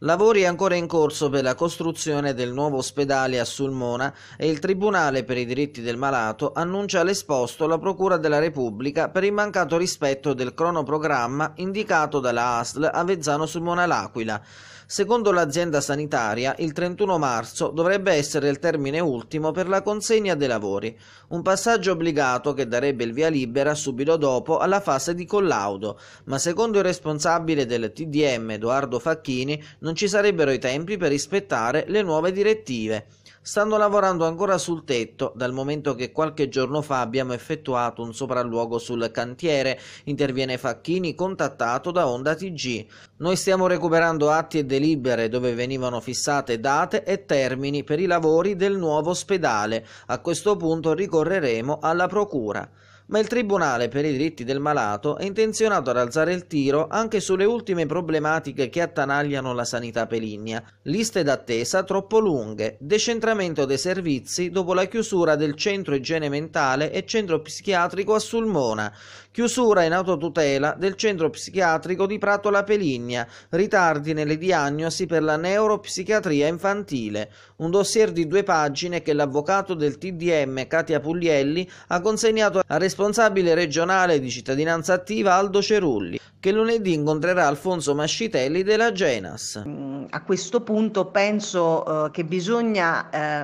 Lavori ancora in corso per la costruzione del nuovo ospedale a Sulmona e il Tribunale per i diritti del malato annuncia l'esposto alla Procura della Repubblica per il mancato rispetto del cronoprogramma indicato dalla ASL Avezzano Sulmona L'Aquila. Secondo l'azienda sanitaria, il 31 marzo dovrebbe essere il termine ultimo per la consegna dei lavori, un passaggio obbligato che darebbe il via libera subito dopo alla fase di collaudo, ma secondo il responsabile del TDM Edoardo Facchini non ci sarebbero i tempi per rispettare le nuove direttive. Stanno lavorando ancora sul tetto, dal momento che qualche giorno fa abbiamo effettuato un sopralluogo sul cantiere, interviene Facchini contattato da Onda TG. Noi stiamo recuperando atti e delibere dove venivano fissate date e termini per i lavori del nuovo ospedale. A questo punto ricorreremo alla procura ma il Tribunale per i diritti del malato è intenzionato ad alzare il tiro anche sulle ultime problematiche che attanagliano la sanità peligna, liste d'attesa troppo lunghe, decentramento dei servizi dopo la chiusura del centro igiene mentale e centro psichiatrico a Sulmona, chiusura in autotutela del centro psichiatrico di Prato La Peligna, ritardi nelle diagnosi per la neuropsichiatria infantile, un dossier di due pagine che l'avvocato del TDM Katia Puglielli ha consegnato a responsabilità responsabile regionale di cittadinanza attiva Aldo Cerulli, che lunedì incontrerà Alfonso Mascitelli della Genas. Mm, a questo punto penso eh, che bisogna... Eh...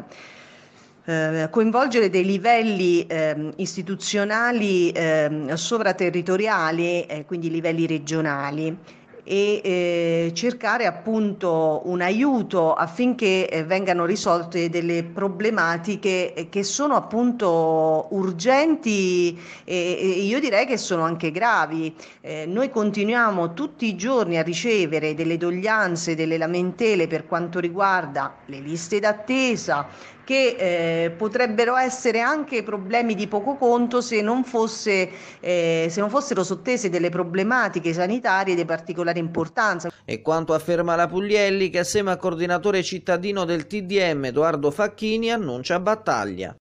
eh coinvolgere dei livelli ehm, ehm, eh, istituzionali eh, sovraterritoriali, quindi livelli regionali e eh, cercare appunto un aiuto affinché eh, vengano risolte delle problematiche eh, che sono appunto urgenti eh, e, e io direi che sono anche gravi. Eh, noi continuiamo tutti i giorni a ricevere delle doglianze, delle lamentele per quanto riguarda le liste d'attesa, che eh, potrebbero essere anche problemi di poco conto se non, fosse, eh, se non fossero sottese delle problematiche sanitarie di particolare importanza. E quanto afferma la Puglielli che assieme al coordinatore cittadino del TDM Edoardo Facchini annuncia battaglia.